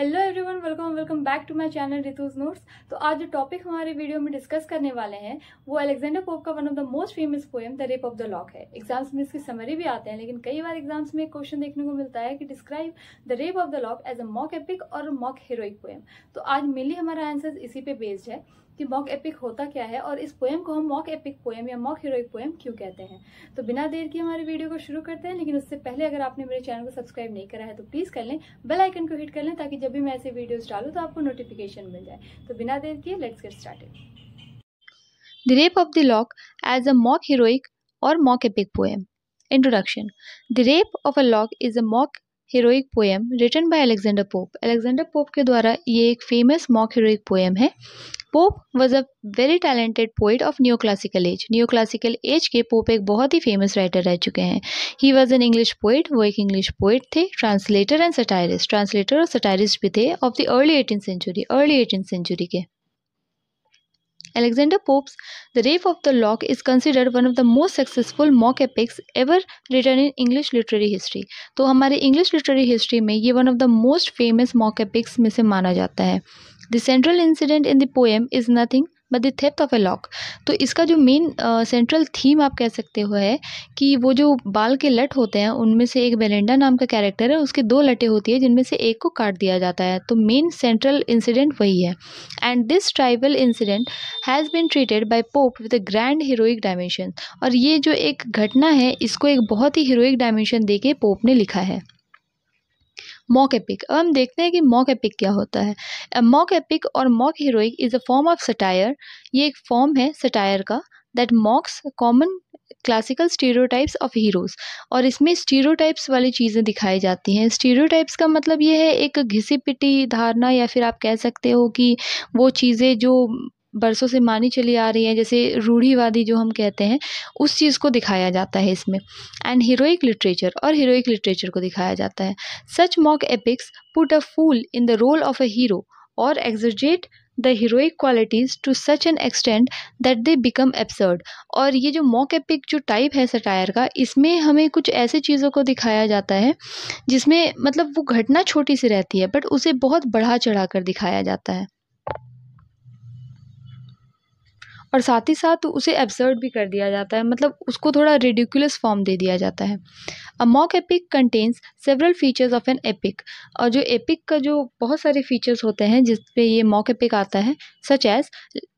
Hello everyone welcome welcome back to my channel Ritu's notes तो आज जो टॉपिक हमारे वीडियो में डिस्कस करने वाले हैं वो अलेक्जेंडर पोप का one of the most famous poem the rape of the lock है एग्जाम्स में इसकी समरी भी आते हैं लेकिन कई बार एग्जाम्स में एक क्वेश्चन देखने को मिलता है कि describe the rape of the lock as a mock epic और मॉक हीरोइक पोएम तो आज मेनली हमारा आंसर इसी पे बेस्ड है कि मॉक एपिक होता क्या है और इस पोएम को हम मॉक एपिक पोएम या मॉक हीरोइक पोएम क्यों कहते हैं तो बिना देर के हमारे वीडियो को शुरू करते हैं लेकिन उससे पहले अगर आपने मेरे चैनल को सब्सक्राइब नहीं करा है तो प्लीज़ कर लें बेल आइकन को हिट कर लें ताकि जब भी मैं ऐसे वीडियोज़ डालूँ तो आपको नोटिफिकेशन मिल जाए तो बिना देर के let's get started the rape of the lock as a mock heroic और mock epic poem introduction the rape of a lock is a mock heroic poem written by Alexander Pope Alexander Pope के द्वारा ये एक famous mock heroic poem है Pope was a very talented poet of new classical age new classical age के Pope एक बहुत ही famous writer रह चुके हैं he was an English poet वो एक इंग्लिश पोइट थे ट्रांसलेटर एंड सटायरिस्ट ट्रांसलेटर और सटायरिस्ट भी थे of the early eighteen century early eighteen century के Alexander Pope's The Rape of the Lock is considered one of the most successful mock epics ever written in English literary history. तो हमारे English literary history में ये one of the most famous mock epics में से माना जाता है The central incident in the poem is nothing but the theft of a lock तो इसका जो मेन सेंट्रल थीम आप कह सकते हो है कि वो जो बाल के लट होते हैं उनमें से एक बेलेंडा नाम का कैरेक्टर है उसके दो लटे होती है जिनमें से एक को काट दिया जाता है तो मेन सेंट्रल इंसिडेंट वही है and this trivial incident has been treated by Pope with a grand heroic dimension और ये जो एक घटना है इसको एक बहुत ही हीरोइक डायमेंशन दे के पोप ने लिखा है मॉक एपिक अब हम देखते हैं कि मॉक एपिक क्या होता है मॉक एपिक और mock heroic is a form of satire ये एक फॉर्म है सटायर का that mocks common classical stereotypes of heroes और इसमें स्टीरियोटाइप्स वाली चीज़ें दिखाई जाती हैं स्टीरियोटाइप्स का मतलब ये है एक घिसी पिटी धारणा या फिर आप कह सकते हो कि वो चीज़ें जो बरसों से मानी चली आ रही है जैसे रूढ़ीवादी जो हम कहते हैं उस चीज़ को दिखाया जाता है इसमें एंड हीरोइक लिटरेचर और हीरोइक लिटरेचर को दिखाया जाता है such mock epics put a fool in the role of a hero और exaggerate the heroic qualities to such an extent that they become absurd और ये जो मॉक एपिक जो टाइप है सटायर का इसमें हमें कुछ ऐसी चीज़ों को दिखाया जाता है जिसमें मतलब वो घटना छोटी सी रहती है बट उसे बहुत बढ़ा चढ़ा कर दिखाया जाता है और साथ ही साथ उसे एब्सर्ड भी कर दिया जाता है मतलब उसको थोड़ा रिडिकुलस फॉर्म दे दिया जाता है a mock epic contains several features of an epic और जो एपिक का जो बहुत सारे फीचर्स होते हैं जिस पे ये मॉक एपिक आता है सच एज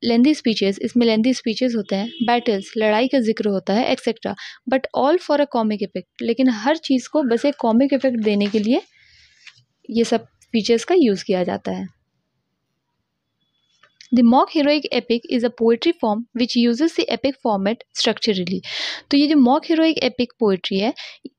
लेंदी स्पीचेस इसमें लेंदी स्पीचेस होते हैं बैटल्स लड़ाई का जिक्र होता है etcetera but all for a comic effect लेकिन हर चीज़ को बस एक कॉमिक इफेक्ट देने के लिए ये सब फीचर्स का यूज़ किया जाता है the mock heroic epic is a poetry form which uses the epic format structurally तो ये जो मॉक हीरोइक एपिक पोइट्री है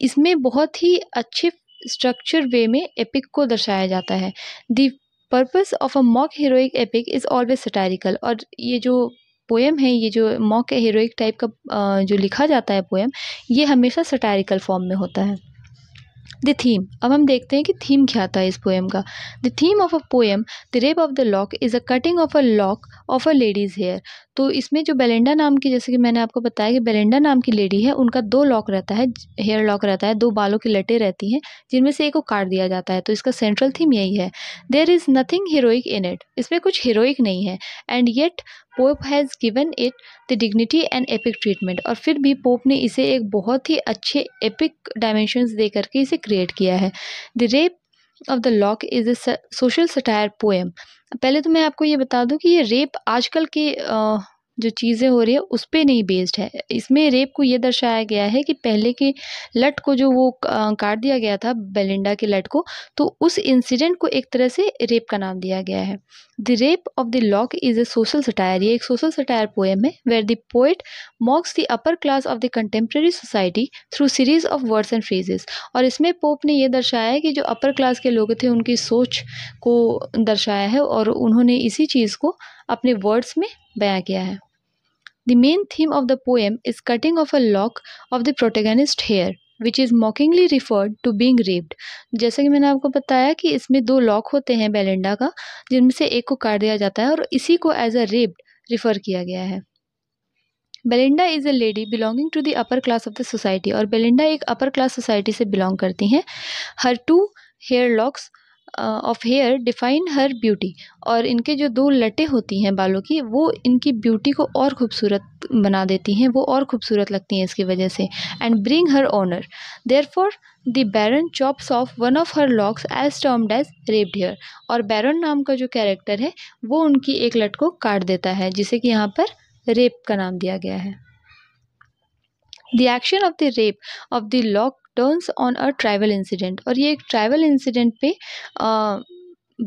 इसमें बहुत ही अच्छे स्ट्रक्चर वे में एपिक को दर्शाया जाता है the purpose of a mock heroic epic is always satirical और ये जो पोएम है ये जो मॉक हीरोइक टाइप का जो लिखा जाता है पोएम ये हमेशा सटारिकल फॉर्म में होता है द थीम अब हम देखते हैं कि थीम क्या था इस पोएम का the theme of a poem the rape of the lock is a cutting of a lock of a lady's hair तो इसमें जो बेलेंडा नाम की जैसे कि मैंने आपको बताया कि बेलेंडा नाम की लेडी है उनका दो लॉक रहता है हेयर लॉक रहता है दो बालों की लटे रहती हैं जिनमें से एक को काट दिया जाता है तो इसका सेंट्रल थीम यही है there is nothing heroic in it इसमें कुछ हीरोइक नहीं है and yet Pope has given it the dignity and epic treatment और फिर भी पोप ने इसे एक बहुत ही अच्छे एपिक डायमेंशन दे करके इसे क्रिएट किया है the rape of the lock is a social satire poem पहले तो मैं आपको ये बता दूँ कि ये रेप आजकल के जो चीज़ें हो रही है उस पर नहीं बेस्ड है इसमें रेप को ये दर्शाया गया है कि पहले के लट को जो वो काट दिया गया था बेलिंडा के लट को तो उस इंसिडेंट को एक तरह से रेप का नाम दिया गया है the rape of the lock is a social satire ये एक सोशल सटायर पोएम है where the poet mocks the upper class of the contemporary society through series of words and phrases और इसमें पोप ने यह दर्शाया है कि जो अपर क्लास के लोग थे उनकी सोच को दर्शाया है और उन्होंने इसी चीज़ को अपने वर्ड्स में बयां किया है the main theme of the poem is cutting of a lock of the protagonist hair which is mockingly referred to being raped जैसे कि मैंने आपको बताया कि इसमें दो लॉक होते हैं बेलेंडा का जिनमें से एक को काट दिया जाता है और इसी को एज अ रेप्ड रिफ़र किया गया है Belinda is a lady belonging to the upper class of the society और बेलिंडा एक अपर क्लास सोसाइटी से बिलोंग करती हैं her two hair locks of hair define her beauty और इनके जो दो लटें होती हैं बालों की वो इनकी ब्यूटी को और खूबसूरत बना देती हैं वो और खूबसूरत लगती हैं इसकी वजह से and bring her honour therefore the baron chops of one of her locks as termed as raped hair और बैरन नाम का जो कैरेक्टर है वो उनकी एक लट को काट देता है जिसे कि यहाँ पर रेप का नाम दिया गया है The action of the rape of the lock turns on a trivial incident और ये एक ट्रैवल इंसिडेंट पे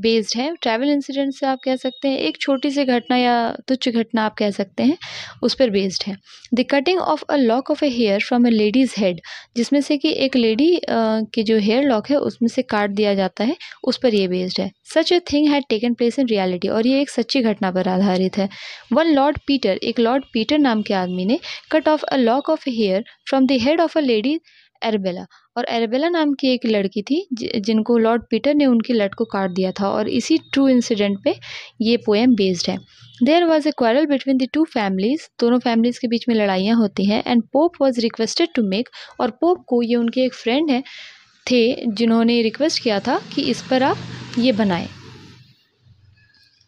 बेस्ड है ट्रैवल इंसिडेंट से आप कह सकते हैं एक छोटी सी घटना या तुच्छ घटना आप कह सकते हैं उस पर बेस्ड है the cutting of a lock of a hair from a lady's head जिसमें से कि एक लेडी के जो हेयर लॉक है उसमें से काट दिया जाता है उस पर यह बेस्ड है such a thing had taken place in reality और ये एक सच्ची घटना पर आधारित है वन लॉर्ड पीटर एक लॉर्ड पीटर नाम के आदमी ने cut off a lock of hair from the head of a lady Arabella और एरबेला नाम की एक लड़की थी जिनको लॉर्ड पीटर ने उनकी लट को काट दिया था और इसी ट्रू इंसिडेंट पे ये पोएम बेस्ड है there was a quarrel between the two families दोनों फैमिलीज़ के बीच में लड़ाइयाँ होती हैं and Pope was requested to make और पोप को ये उनके एक फ्रेंड है थे जिन्होंने रिक्वेस्ट किया था कि इस पर आप ये बनाएं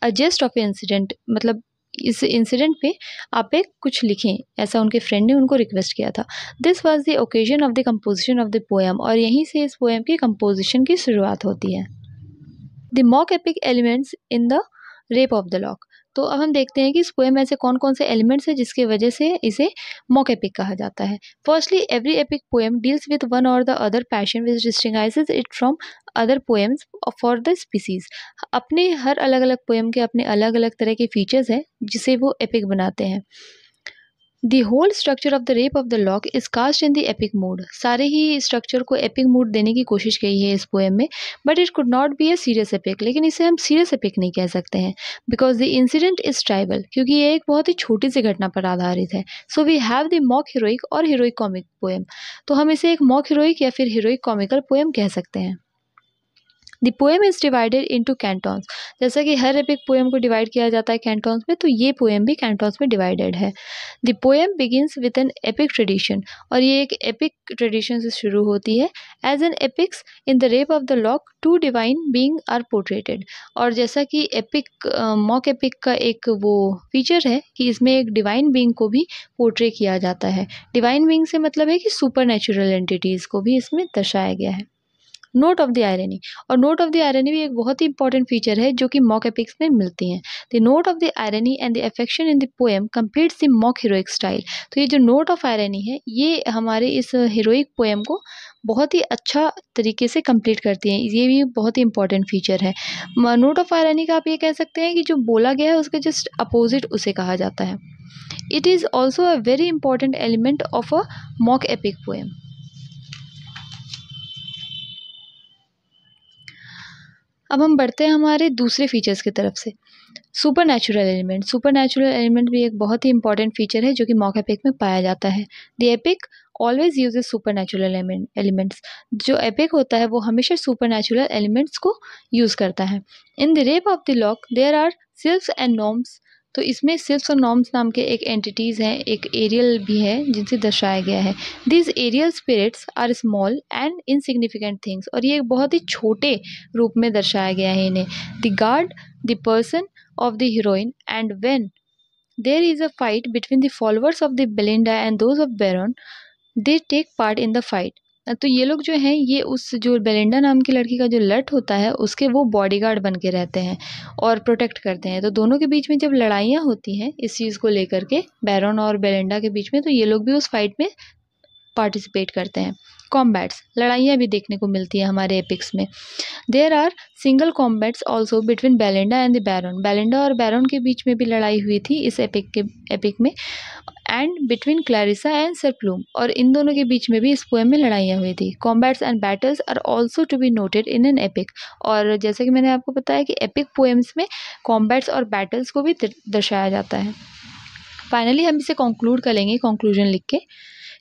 अ जस्ट ऑफ इंसिडेंट मतलब इस इंसिडेंट पे आप एक कुछ लिखें ऐसा उनके फ्रेंड ने उनको रिक्वेस्ट किया था this was the occasion of the composition of the poem और यहीं से इस पोएम की कंपोजिशन की शुरुआत होती है the mock epic elements in the rape of the lock तो अब हम देखते हैं कि इस पोएम में ऐसे कौन कौन से एलिमेंट्स हैं जिसकी वजह से इसे मॉक एपिक कहा जाता है firstly every epic poem deals with one और the other passion which distinguish it from other poems for the species अपने हर अलग अलग पोएम के अपने अलग अलग तरह के फीचर्स हैं जिसे वो एपिक बनाते हैं the whole structure of the rape of the lock is cast in the epic mood सारे ही स्ट्रक्चर को एपिक मूड देने की कोशिश की है इस पोएम में but it could not be a serious epic लेकिन इसे हम सीरियस एपिक नहीं कह सकते हैं because the incident is trivial क्योंकि ये एक बहुत ही छोटी सी घटना पर आधारित है so we have the mock heroic और हीरोइक कॉमिक पोएम तो हम इसे एक मॉक हीरोइक या फिर हीरोइक कॉमिकल पोएम कह सकते हैं the poem is divided into cantos जैसा कि हर एपिक पोएम को डिवाइड किया जाता है कैंटॉन्स में तो ये पोएम भी कैंटॉन्स में डिवाइडेड है the poem begins with an epic tradition और ये एक एपिक ट्रेडिशन से शुरू होती है as an epics in the rape of the Lock two divine being are portrayed और जैसा कि एपिक मॉक एपिक का एक वो फीचर है कि इसमें एक डिवाइन बींग को भी पोर्ट्रे किया जाता है डिवाइन बींग से मतलब है कि सुपर नेचुरल एंटिटीज़ को भी इसमें दर्शाया गया है नोट ऑफ द आयरनी और नोट ऑफ द आयरनी भी एक बहुत ही इंपॉर्टेंट फीचर है जो कि मॉक एपिक्स में मिलती हैं the note of the irony and the affection in the poem completes the mock heroic style तो ये जो नोट ऑफ आयरनी है ये हमारे इस हीरोइक पोएम को बहुत ही अच्छा तरीके से कंप्लीट करती हैं ये भी बहुत ही इंपॉर्टेंट फीचर है नोट ऑफ आयरनी का आप ये कह सकते हैं कि जो बोला गया है उसके जस्ट अपोजिट उसे कहा जाता है it is also a very important element of a mock epic poem अब हम बढ़ते हैं हमारे दूसरे फीचर्स की तरफ से supernatural element supernatural element भी एक बहुत ही इंपॉर्टेंट फीचर है जो कि मॉक एपिक में पाया जाता है the epic always uses supernatural elements जो एपिक होता है वो हमेशा सुपर नेचुरल एलिमेंट्स को यूज़ करता है in the rape of the Lock there are sylphs and gnomes तो इसमें सिर्फ और नॉम्स नाम के एक एंटिटीज़ हैं एक एरियल भी है जिनसे दर्शाया गया है this aerial spirits are small and insignificant things और ये बहुत ही छोटे रूप में दर्शाया गया है इन्हें they guard the person of the heroine and when there is a fight between the followers of the Belinda and those of Baron they take part in the fight तो ये लोग जो हैं ये उस जो बेलिंडा नाम की लड़की का जो लट होता है उसके वो बॉडीगार्ड बन के रहते हैं और प्रोटेक्ट करते हैं तो दोनों के बीच में जब लड़ाइयाँ होती हैं इस चीज़ को लेकर के बैरन और बेलिंडा के बीच में तो ये लोग भी उस फाइट में पार्टिसिपेट करते हैं कॉम्बैट्स लड़ाइयाँ भी देखने को मिलती है हमारे एपिक्स में there are single combats also between Belinda and the Baron Belinda और बैरन के बीच में भी लड़ाई हुई थी इस एपिक के एपिक में and between Clarissa and Sir Plume और इन दोनों के बीच में भी इस पोएम में लड़ाइयाँ हुई थी combats and battles are also to be noted in an epic और जैसे कि मैंने आपको बताया कि एपिक पोएम्स में कॉम्बैट्स और बैटल्स को भी दर्शाया जाता है फाइनली हम इसे कंक्लूड कर लेंगे कंक्लूजन लिख के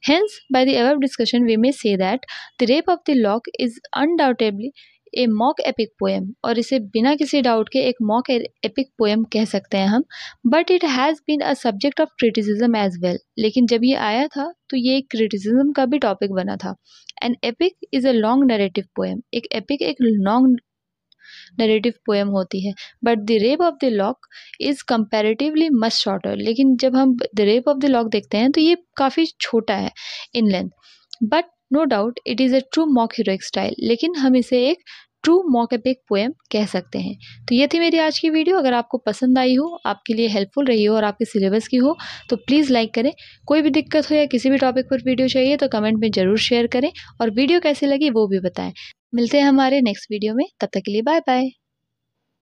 Hence, by the above discussion, we may say that the Rape of the Lock is undoubtedly a mock epic poem और इसे बिना किसी डाउट के एक मॉक एपिक पोएम कह सकते हैं हम but it has been a subject of criticism as well लेकिन जब ये आया था तो ये एक क्रिटिसिज्म का भी टॉपिक बना था and epic is a long narrative poem एक एपिक एक लॉन्ग नरेटिव पोएम होती है but the rape of the lock is comparatively much shorter लेकिन जब हम the rape of the Lock देखते हैं तो ये काफ़ी छोटा है in length but no doubt it is a true mock heroic style लेकिन हम इसे एक ट्रू मॉक एक पोएम कह सकते हैं तो ये थी मेरी आज की वीडियो अगर आपको पसंद आई हो आपके लिए हेल्पफुल रही हो और आपके सिलेबस की हो तो प्लीज़ लाइक करें कोई भी दिक्कत हो या किसी भी टॉपिक पर वीडियो चाहिए तो कमेंट में ज़रूर शेयर करें और वीडियो कैसी लगी वो भी बताएं मिलते हैं हमारे नेक्स्ट वीडियो में तब तक के लिए बाय बाय